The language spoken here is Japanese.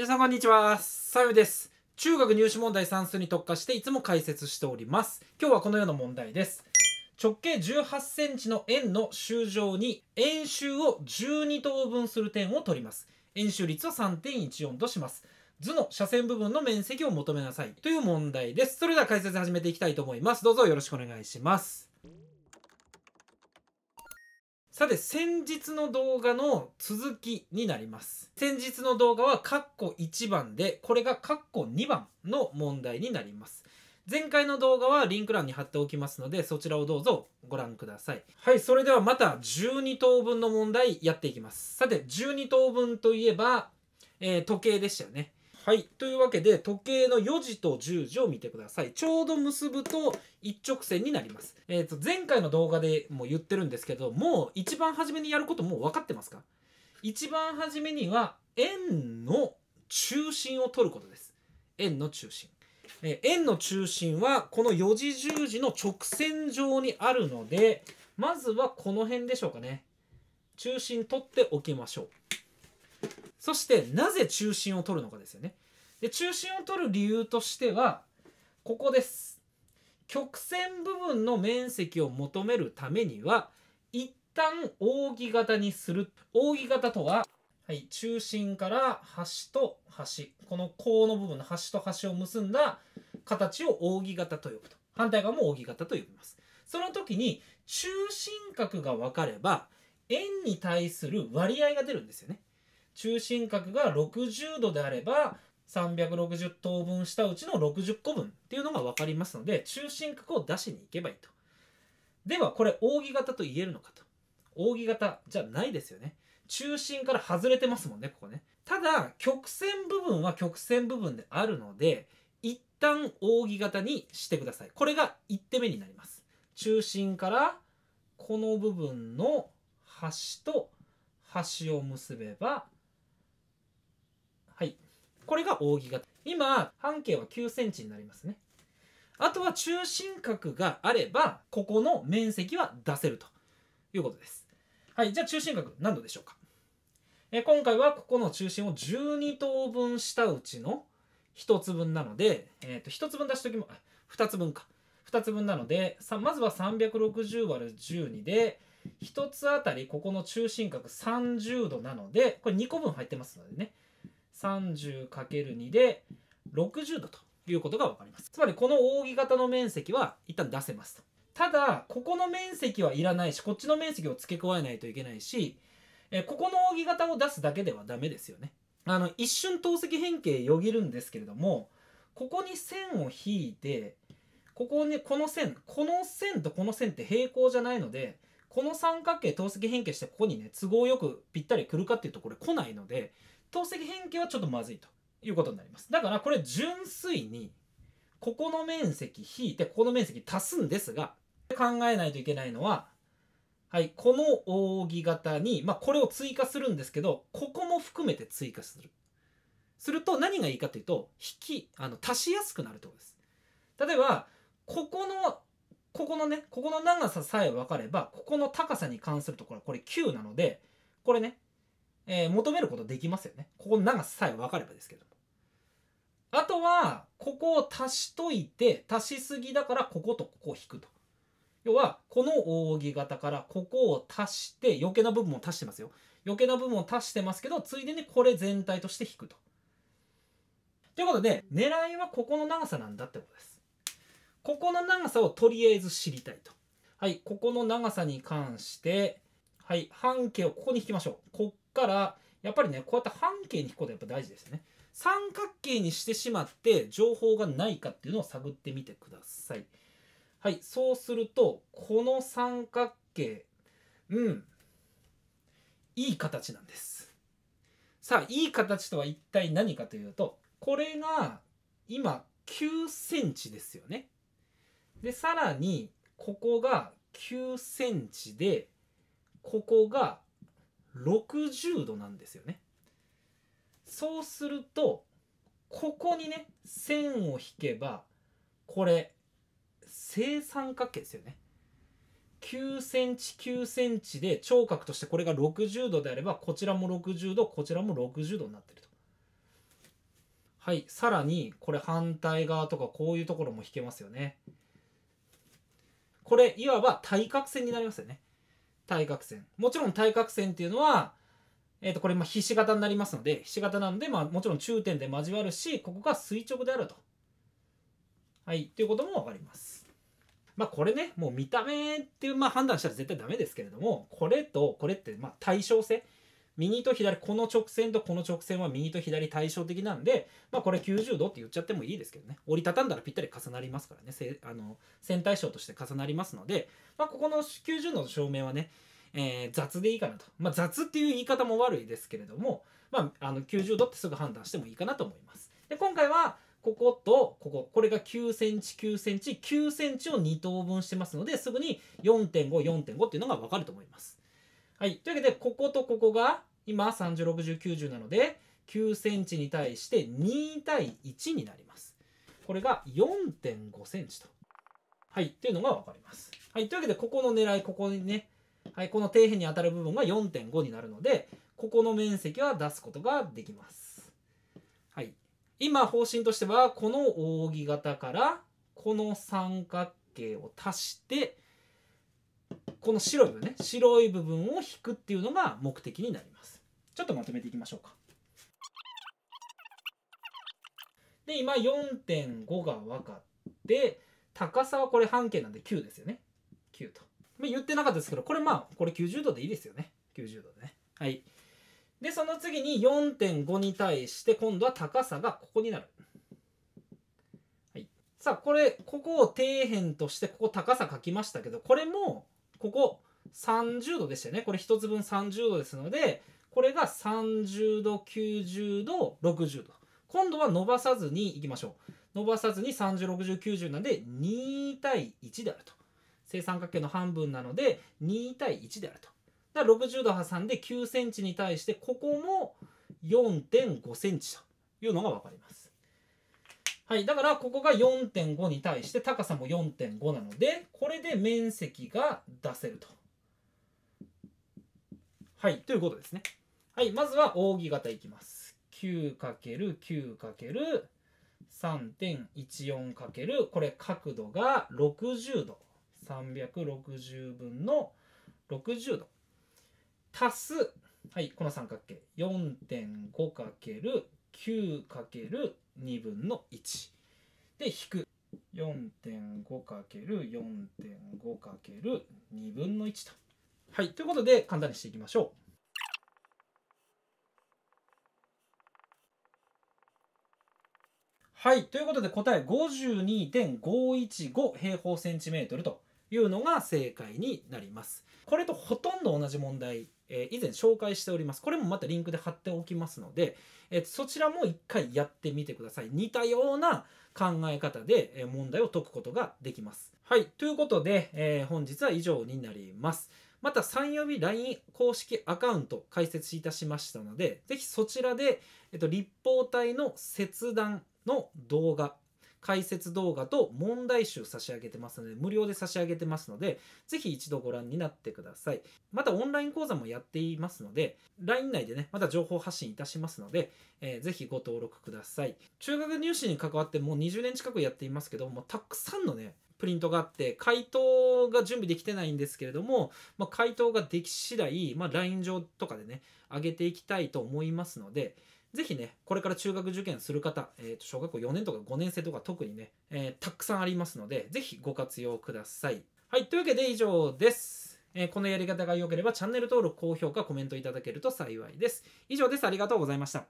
皆さんこんにちは。さゆです。中学入試問題算数に特化していつも解説しております。今日はこのような問題です。直径18センチの円の周上に円周を12等分する点を取ります。円周率は3.14とします。図の斜線部分の面積を求めなさいという問題です。それでは解説始めていきたいと思います。どうぞよろしくお願いします。さて先日の動画の続きになります先日の動画はカッコ1番でこれがカッコ2番の問題になります前回の動画はリンク欄に貼っておきますのでそちらをどうぞご覧くださいはいそれではまた12等分の問題やっていきますさて12等分といえば、えー、時計でしたよねはい。というわけで、時計の4時と10時を見てください。ちょうど結ぶと一直線になります。えっ、ー、と、前回の動画でも言ってるんですけど、もう一番初めにやることもう分かってますか一番初めには、円の中心を取ることです。円の中心。え円の中心はこの4時10時の直線上にあるのでまずはこの辺でしょうかね中心取っておきましょうそしてなぜ中心を取るのかですよねで中心を取る理由としてはここです曲線部分の面積を求めるためには一旦扇形にする扇形とは、はい、中心から端と端この甲の部分の端と端を結んだ形を扇形と呼ぶと反対側も扇形と呼びますその時に中心角が分かれば円に対する割合が出るんですよね中心角が60度であれば360等分したうちの60個分っていうのが分かりますので中心角を出しに行けばいいと。ではこれ扇形と言えるのかと。扇形じゃないですよね。中心から外れてますもんねここね。ただ曲線部分は曲線部分であるので一旦扇形にしてください。これが1手目になります。中心からこの部分の端と端を結べばはい。これが扇形。今、半径は9センチになりますね。あとは中心角があれば、ここの面積は出せるということです。はい。じゃあ中心角何度でしょうか。え今回はここの中心を12等分したうちの1つ分なので、えー、と1つ分出しときも、2つ分か。2つ分なので、さまずは 360÷12 で、1つあたりここの中心角30度なので、これ2個分入ってますのでね。30×2 で60度ということが分かりますつまりこの扇形の面積は一旦出せますとただここの面積はいらないしこっちの面積を付け加えないといけないしえここの扇形を出すだけではダメですよねあの一瞬透析変形よぎるんですけれどもここに線を引いてここにこの線この線とこの線って平行じゃないのでこの三角形透析変形してここにね都合よくぴったりくるかっていうとこれ来ないので透析変形はちょっとまずいということになりますだからこれ純粋にここの面積引いてここの面積足すんですが考えないといけないのははい、この扇形に、まあ、これを追加するんですけどここも含めて追加するすると何がいいかというと引きあの足しやすくなるってことです例えばここのここのねここの長ささえ分かればここの高さに関するところはこれ9なのでこれねえー、求めることできますよね。ここの長ささえ分かればですけども。あとは、ここを足しといて、足しすぎだからこことここを引くと。要は、この扇形からここを足して余計な部分を足してますよ。余計な部分を足してますけど、ついでにこれ全体として引くと。ということで、狙いはここの長さなんだってことです。ここの長さをとりあえず知りたいと。はい、ここの長さに関して、はい、半径をここに引きましょう。こからやっぱりねこうやって半径に引くことやっぱ大事ですよね三角形にしてしまって情報がないかっていうのを探ってみてくださいはいそうするとこの三角形うんいい形なんですさあいい形とは一体何かというとこれが今9センチですよねでさらにここが9センチでここが60度なんですよねそうするとここにね線を引けばこれ正三角形ですよね9センチ9センチで聴覚としてこれが60度であればこちらも60度こちらも60度になってるとはいさらにこれ反対側とかこういうところも引けますよねこれいわば対角線になりますよね対角線。もちろん対角線っていうのは、えっ、ー、と、これ、まあ、ひし形になりますので、ひし形なんで、まあ、もちろん中点で交わるし、ここが垂直であると。はい、ということも分かります。まあ、これね、もう見た目っていう、まあ、判断したら絶対ダメですけれども、これとこれって、まあ、対称性。右と左この直線とこの直線は右と左対照的なんで、まあ、これ90度って言っちゃってもいいですけどね折りたたんだらぴったり重なりますからねせあの線対称として重なりますので、まあ、ここの90度の正面はね、えー、雑でいいかなと、まあ、雑っていう言い方も悪いですけれども、まあ、あの90度ってすぐ判断してもいいかなと思います。で今回はこことこここれが9センチ9センチ9センチを2等分してますのですぐに4.54.5っていうのが分かると思います。はい、というわけでこことここが今30、60、90なので、9センチに対して2対1になります。これが4.5センチと。はい、というのが分かります。はい、というわけで、ここの狙い、ここにね、はい、この底辺に当たる部分が4.5になるので、ここの面積は出すことができます。はい。今、方針としては、この扇形から、この三角形を足して、この白い部分ね、白い部分を引くっていうのが目的になります。ちょっとまとめていきましょうか。で、今4.5が分かって、高さはこれ半径なんで9ですよね。9と。ま言ってなかったですけど、これまあ、これ90度でいいですよね。90度でね。はい。で、その次に4.5に対して、今度は高さがここになる。はい。さあ、これ、ここを底辺として、ここ高さ書きましたけど、これも、ここ30度でしたよね。これ1つ分30度ですので、これが30度、90度、60度。今度は伸ばさずにいきましょう。伸ばさずに30、60、90なんで2対1であると。正三角形の半分なので2対1であると。だから60度挟んで9センチに対してここも4.5センチというのが分かります。はい、だからここが4.5に対して高さも4.5なのでこれで面積が出せると。はい、ということですね。はい、まずは扇形いきます。9×9×3.14× これ角度が60度。360分の60度。足す、はい、この三角形。4.5×9×2 分の1。で、引く。4.5×4.5×2 分の1と。はい、ということで簡単にしていきましょう。はい、ということで答え52.515平方センチメートルというのが正解になります。これとほとんど同じ問題、えー、以前紹介しております。これもまたリンクで貼っておきますので、えー、そちらも一回やってみてください。似たような考え方で、え問題を解くことができます。はい、ということで、えー、本日は以上になります。また3曜日 LINE 公式アカウント開設いたしましたので、ぜひそちらで、えっと、立方体の切断の動画、解説動画と問題集差し上げてますので、無料で差し上げてますので、ぜひ一度ご覧になってください。またオンライン講座もやっていますので、LINE 内でね、また情報発信いたしますので、えー、ぜひご登録ください。中学入試に関わってもう20年近くやっていますけども、たくさんのね、プリントがあって回答が準備できてないんですけれども、まあ、回答ができ次第、まあ、LINE 上とかでね上げていきたいと思いますのでぜひね、これから中学受験する方、えー、と小学校4年とか5年生とか特にね、えー、たくさんありますので、ぜひご活用ください。はい、というわけで以上です。えー、このやり方が良ければチャンネル登録、高評価、コメントいただけると幸いです。以上です。ありがとうございました。